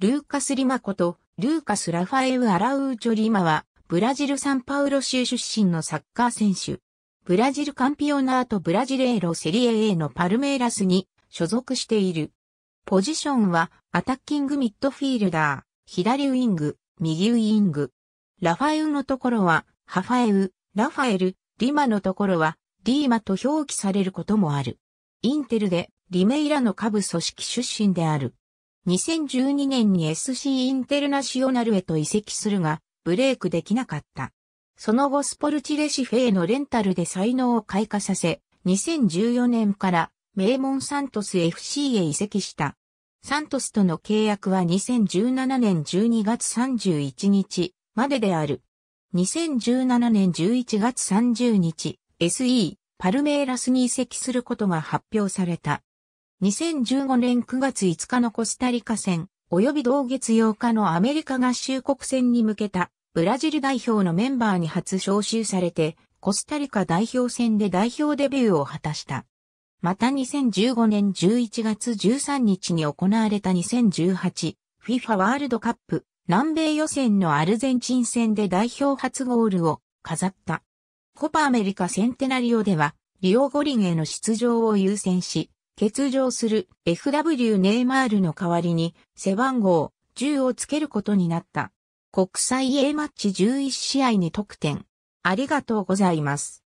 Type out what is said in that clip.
ルーカス・リマこと、ルーカス・ラファエウ・アラウーチョ・リマは、ブラジル・サンパウロ州出身のサッカー選手。ブラジルカンピオナート・ブラジレーロ・セリエ A のパルメイラスに所属している。ポジションは、アタッキングミッドフィールダー、左ウィング、右ウィング。ラファエウのところは、ハファエウ、ラファエル、リマのところは、リーマと表記されることもある。インテルで、リメイラの下部組織出身である。2012年に SC インテルナシオナルへと移籍するが、ブレイクできなかった。その後スポルチレシフェへのレンタルで才能を開花させ、2014年から名門サントス FC へ移籍した。サントスとの契約は2017年12月31日までである。2017年11月30日、SE、パルメイラスに移籍することが発表された。2015年9月5日のコスタリカ戦、及び同月8日のアメリカ合衆国戦に向けた、ブラジル代表のメンバーに初招集されて、コスタリカ代表戦で代表デビューを果たした。また2015年11月13日に行われた 2018FIFA ワールドカップ南米予選のアルゼンチン戦で代表初ゴールを飾った。コパアメリカセンテナリオでは、リオ五輪への出場を優先し、欠場する FW ネイマールの代わりに背番号10をつけることになった。国際 A マッチ11試合に得点。ありがとうございます。